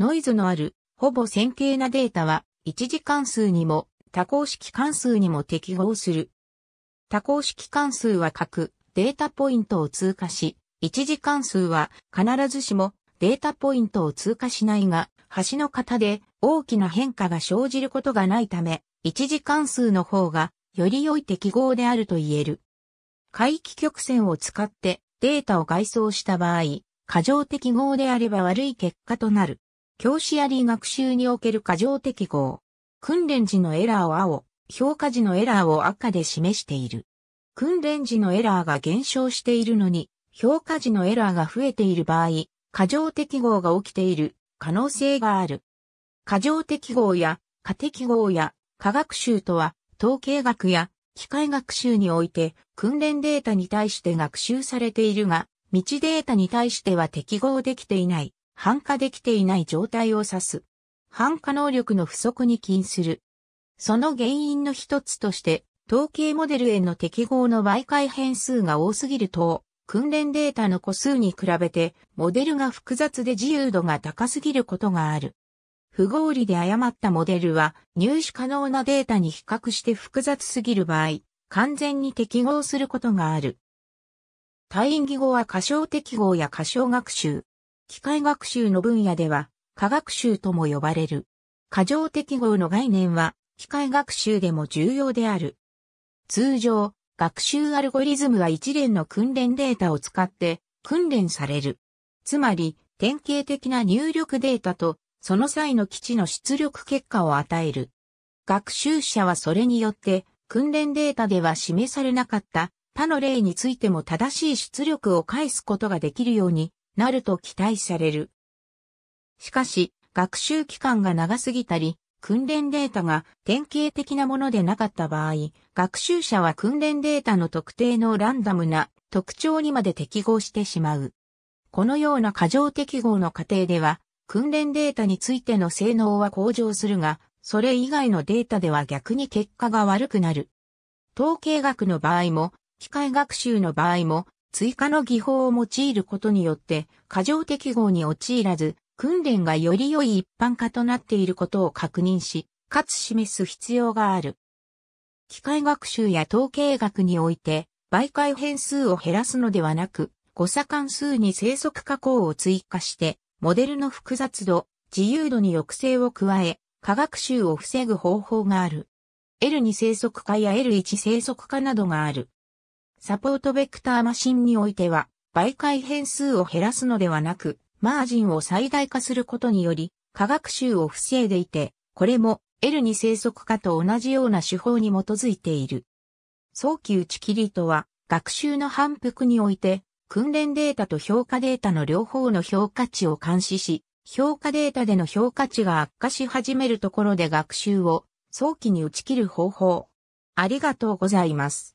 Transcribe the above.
ノイズのある、ほぼ線形なデータは、一次関数にも、多項式関数にも適合する。多項式関数は各データポイントを通過し、一次関数は必ずしもデータポイントを通過しないが、端の型で大きな変化が生じることがないため、一次関数の方がより良い適合であると言える。回帰曲線を使ってデータを外装した場合、過剰適合であれば悪い結果となる。教師あり学習における過剰適合。訓練時のエラーを青、評価時のエラーを赤で示している。訓練時のエラーが減少しているのに、評価時のエラーが増えている場合、過剰適合が起きている可能性がある。過剰適合や過適合や科学習とは、統計学や機械学習において訓練データに対して学習されているが、未知データに対しては適合できていない反化できていない状態を指す。反化能力の不足に起因する。その原因の一つとして、統計モデルへの適合の媒介変数が多すぎると、訓練データの個数に比べて、モデルが複雑で自由度が高すぎることがある。不合理で誤ったモデルは、入手可能なデータに比較して複雑すぎる場合、完全に適合することがある。対義語は過小適合や過小学習、機械学習の分野では、科学習とも呼ばれる。過剰適合の概念は、機械学習でも重要である。通常、学習アルゴリズムは一連の訓練データを使って訓練される。つまり、典型的な入力データと、その際の基地の出力結果を与える。学習者はそれによって、訓練データでは示されなかった他の例についても正しい出力を返すことができるようになると期待される。しかし、学習期間が長すぎたり、訓練データが典型的なものでなかった場合、学習者は訓練データの特定のランダムな特徴にまで適合してしまう。このような過剰適合の過程では、訓練データについての性能は向上するが、それ以外のデータでは逆に結果が悪くなる。統計学の場合も、機械学習の場合も、追加の技法を用いることによって、過剰適合に陥らず、訓練がより良い一般化となっていることを確認し、かつ示す必要がある。機械学習や統計学において、媒介変数を減らすのではなく、誤差関数に生息加工を追加して、モデルの複雑度、自由度に抑制を加え、科学習を防ぐ方法がある。L2 生息化や L1 生息化などがある。サポートベクターマシンにおいては、媒介変数を減らすのではなく、マージンを最大化することにより、化学習を防いでいて、これも L に生息化と同じような手法に基づいている。早期打ち切りとは、学習の反復において、訓練データと評価データの両方の評価値を監視し、評価データでの評価値が悪化し始めるところで学習を早期に打ち切る方法。ありがとうございます。